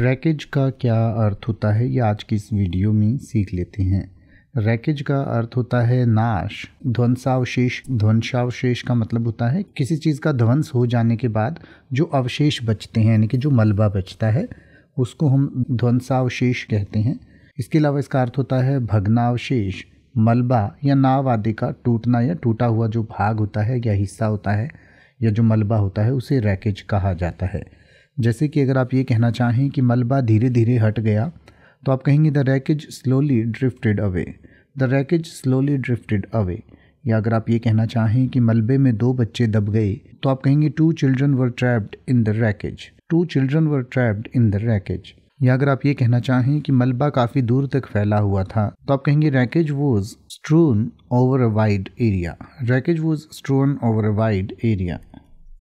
wreckage का क्या अर्थ होता है ये आज की इस वीडियो में सीख लेते हैं रैकेज का अर्थ होता है नाश ध्वंसावशेष ध्वंसावशेष का मतलब होता है किसी चीज़ का ध्वंस हो जाने के बाद जो अवशेष बचते हैं यानी कि जो मलबा बचता है उसको हम ध्वंसावशेष कहते हैं इसके अलावा इसका अर्थ होता है भगनावशेष मलबा या नाव आदि का टूटना या टूटा हुआ जो भाग होता है या हिस्सा होता है या जो मलबा होता है उसे रैकेज कहा जाता है जैसे कि अगर आप ये कहना चाहें कि मलबा धीरे धीरे हट गया तो आप कहेंगे the wreckage slowly drifted away the wreckage slowly drifted away या अगर आप ये कहना चाहें कि मलबे में दो बच्चे दब गए तो आप कहेंगे two children were trapped in the wreckage two children were trapped in the wreckage या अगर आप ये कहना चाहें कि मलबा काफ़ी दूर तक फैला हुआ था तो आप कहेंगे wreckage was strewn over a wide area wreckage was strewn over a wide area